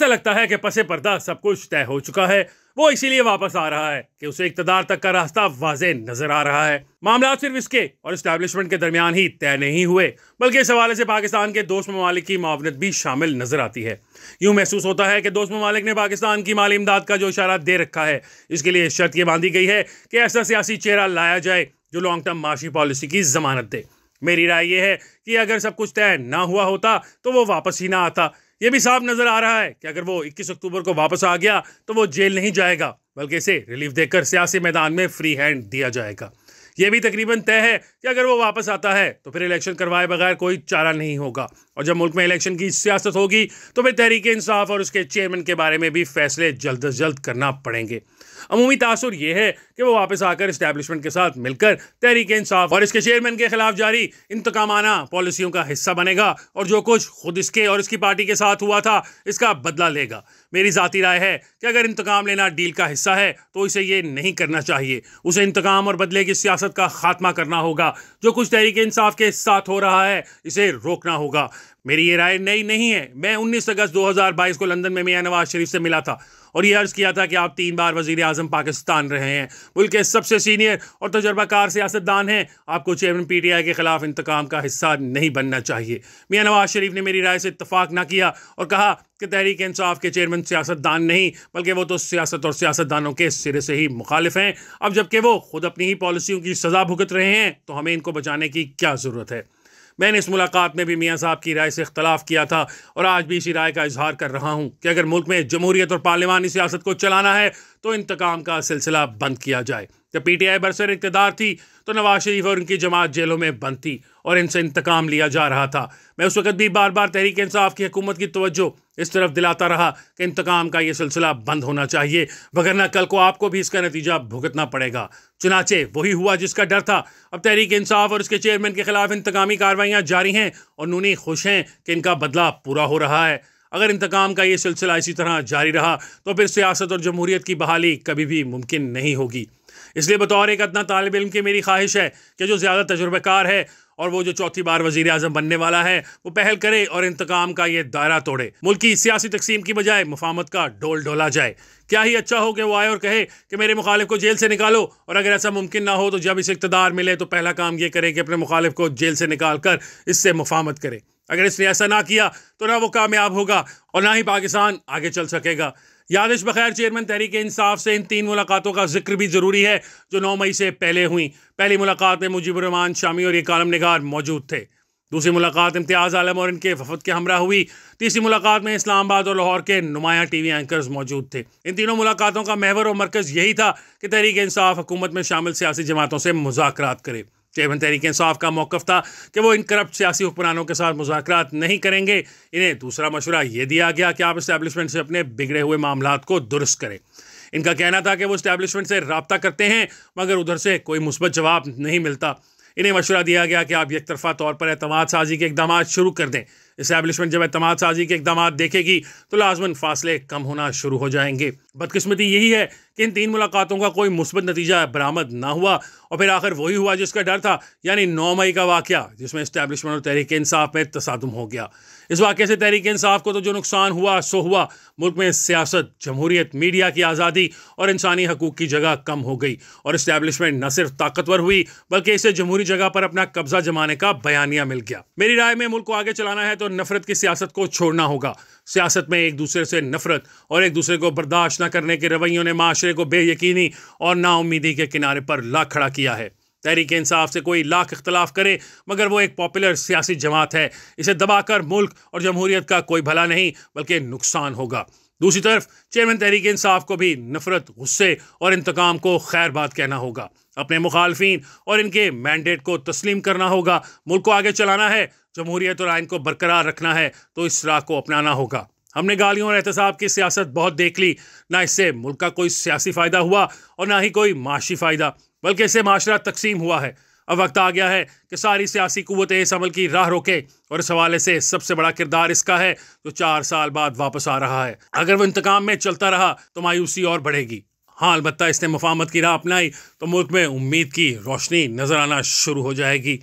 ऐसा लगता है कि पसे पर्दा सब कुछ तय हो चुका है वो इसीलिए वापस आ रहा है कि उसे इकतदार तक का रास्ता वाजे नजर आ रहा है मामला सिर्फ इसके और इस्टेब्लिशमेंट के दरमियान ही तय नहीं हुए बल्कि इस हवाले से पाकिस्तान के दोस्त ममालिक की मावनत भी शामिल नजर आती है यूं महसूस होता है कि दोस्त ममालिक ने पाकिस्तान की माली इमदाद का जो इशारा दे रखा है इसके लिए शर्त यह बांधी गई है कि ऐसा सियासी चेहरा लाया जाए जो लॉन्ग टर्म माशी पॉलिसी की जमानत दे मेरी राय यह है कि अगर सब कुछ तय ना हुआ होता तो वो वापस ही ना आता ये भी साफ नजर आ रहा है कि अगर वो 21 अक्टूबर को वापस आ गया तो वो जेल नहीं जाएगा बल्कि इसे रिलीफ देकर सियासी मैदान में फ्री हैंड दिया जाएगा ये भी तकरीबन तय है कि अगर वो वापस आता है तो फिर इलेक्शन करवाए बगैर कोई चारा नहीं होगा और जब मुल्क में इलेक्शन की सियासत होगी तो फिर तहरीक इंसाफ और उसके चेयरमैन के बारे में भी फैसले जल्द अज जल्द करना पड़ेंगे अमूमी तासर यह है कि वो वापस आकर इस्टेबलिशमेंट के साथ मिलकर तहरीक इंसाफ और इसके चेयरमैन के खिलाफ जारी इंतकामाना पॉलिसियों का हिस्सा बनेगा और जो कुछ खुद इसके और इसकी पार्टी के साथ हुआ था इसका बदला लेगा मेरी ज़ाती राय है कि अगर इंतकाम लेना डील का हिस्सा है तो इसे ये नहीं करना चाहिए उसे इंतकाम और बदले की सियासत का खात्मा करना होगा जो कुछ तहरीक इंसाफ के साथ हो रहा है इसे रोकना होगा मेरी ये राय नई नहीं है मैं 19 अगस्त 2022 को लंदन में मियाँ नवाज शरीफ से मिला था और ये अर्ज़ किया था कि आप तीन बार वजीर अजम पाकिस्तान रहे हैं मुल्क के सबसे सीनियर और तजर्बाकार सियासतदान हैं आपको चेयरमैन पी टी आई के ख़िलाफ़ इंतकाम का हिस्सा नहीं बनना चाहिए मियाँ नवाज शरीफ ने मेरी राय से इतफाक़ ना किया और कहा कि तहरीक इंसाफ के चेयरमैन सियासतदान नहीं बल्कि वो तो सियासत और सियासतदानों के सिरे से ही मुखालिफ हैं अब जबकि वो खुद अपनी ही पॉलिसियों की सज़ा भुगत रहे हैं तो हमें इनको बचाने की क्या ज़रूरत है मैंने इस मुलाकात में भी मियाँ साहब की राय से इख्तलाफ किया था और आज भी इसी राय का इजहार कर रहा हूँ कि अगर मुल्क में जमहूरियत और पार्लिमानी सियासत को चलाना है तो इंतकाम का सिलसिला बंद किया जाए जब पी टी आई बरसर इकतदार थी तो नवाज शरीफ और उनकी जमात जेलों में बंद थी और इनसे इंतकाम लिया जा रहा था मैं उस वक्त भी बार बार तहरीक इंसाफ की हुकूमत की तवज्जो इस तरफ दिलाता रहा कि इंतकाम का ये सिलसिला बंद होना चाहिए वगरना कल को आपको भी इसका नतीजा भुगतना पड़ेगा चुनाचे वही हुआ जिसका डर था अब तहरीक इंसाफ और उसके चेयरमैन के खिलाफ इंतकामी कार्रवाइयाँ जारी हैं और नूनी खुश हैं कि इनका बदला पूरा हो रहा है अगर इंतकाम का ये सिलसिला इसी तरह जारी रहा तो फिर सियासत और जमहूरीत की बहाली कभी भी मुमकिन नहीं होगी इसलिए बतौर एक अदना तालब इम की मेरी ख्वाहिश है कि जो ज़्यादा तजुर्बेकार है और वो जो चौथी बार वजीर अजम बनने वाला है वो पहल करे और इंतकाम का ये दायरा तोड़े मुल्क की सियासी तकसीम की बजाय मुफामत का डोल डोला जाए क्या ही अच्छा हो कि वो आए और कहे कि मेरे मुखालिफ को जेल से निकालो और अगर ऐसा मुमकिन ना हो तो जब इसे इकतदार मिले तो पहला काम ये करें कि अपने मुखालिफ को जेल से निकाल कर इससे मुफामत करें अगर इसने ऐसा ना किया तो ना वो कामयाब होगा और ना ही पाकिस्तान आगे चल सकेगा यादिश बखैर चेयरमैन तहरीक इंसाफ से इन तीन मुलाकातों का जिक्र भी ज़रूरी है जो नौ मई से पहले हुई पहली मुलाकात में मुजीबरहमान शामी और ये कलम नगार मौजूद थे दूसरी मुलाकात इम्तियाज़ आलम और इनके वफद के हमरा हुई तीसरी मुलाकात में इस्लामाबाद और लाहौर के नुमाया टी वी एंकर्स मौजूद थे इन तीनों मुलाकातों का महवर और मरकज़ यही था कि तहरीक इंसाफ हुकूमत में शामिल सियासी जमातों से मुजाकर करे चेबन तहरीक इंसाफ का मौक़ था कि वो इन करप्ट सियासी हुक्मरानों के साथ मुजाकर नहीं करेंगे इन्हें दूसरा मशवरा ये दिया गया कि आप इस्टेबलिशमेंट से अपने बिगड़े हुए मामला को दुरुस्त करें इनका कहना था कि वो इस्टेबलिशमेंट से रबता करते हैं मगर उधर से कोई मुस्बत जवाब नहीं मिलता इन्हें मशवरा दिया गया कि आप एक तरफा तौर पर अतमाद साजी के इकदाम शुरू कर दें इस्टेबलिशमेंट जब अतमाद साजी के इकदाम देखेगी तो लाजमन फासले कम होना शुरू हो जाएंगे बदकिस्मती यही है कि इन तीन मुलाकातों का कोई मुस्बत नतीजा बरामद ना हुआ और फिर आखिर वही हुआ जिसका डर था यानी नौ मई का वाक़ जिसमें इस्टेबलिशमेंट और तहरीक इंसाफ में तसादम हो गया इस वाक़े से तहरीक इंसाफ को तो जो नुकसान हुआ सो हुआ मुल्क में सियासत जमहूरीत मीडिया की आज़ादी और इंसानी हकूक़ की जगह कम हो गई और इस्टेबलिशमेंट न सिर्फ ताकतवर हुई बल्कि इसे जमहूरी जगह पर अपना कब्ज़ा जमाने का बयानिया मिल गया मेरी राय में मुल्क को आगे चलाना है तो नफरत की सियासत को छोड़ना होगा सियासत में एक दूसरे से नफरत और एक दूसरे को बर्दाश्त न करने के रवैयों ने माशरे को बेयकीनी और नाउमीदी के किनारे पर ला खड़ा किया है तहरीक इंसाफ से कोई लाख इख्तलाफ करे मगर वो एक पॉपुलर सियासी जमात है इसे दबाकर मुल्क और जमहूरीत का कोई भला नहीं बल्कि नुकसान होगा दूसरी तरफ चेयरमैन तहरीक इंसाफ को भी नफरत गुस्से और इंतकाम को खैर बात कहना होगा अपने मुखालफी और इनके मैंडेट को तस्लीम करना होगा मुल्क को आगे चलाना है जमहूरियत और आइन को बरकरार रखना है तो इस राह को अपनाना होगा हमने गालियों और एहतसाब की सियासत बहुत देख ली ना इससे मुल्क का कोई सियासी फ़ायदा हुआ और ना ही कोई माशी फ़ायदा बल्कि इससे माशरा तकसीम हुआ है अब वक्त आ गया है कि सारी सियासी कुतें इस अमल की राह रोके और इस हवाले से सबसे बड़ा किरदार इसका है जो चार साल बाद वापस आ रहा है अगर वो इंतकाम में चलता रहा तो मायूसी और बढ़ेगी हाँ अलबत् इसने मफामत की राह अपनाई तो मुल्क में उम्मीद की रोशनी नज़र आना शुरू हो जाएगी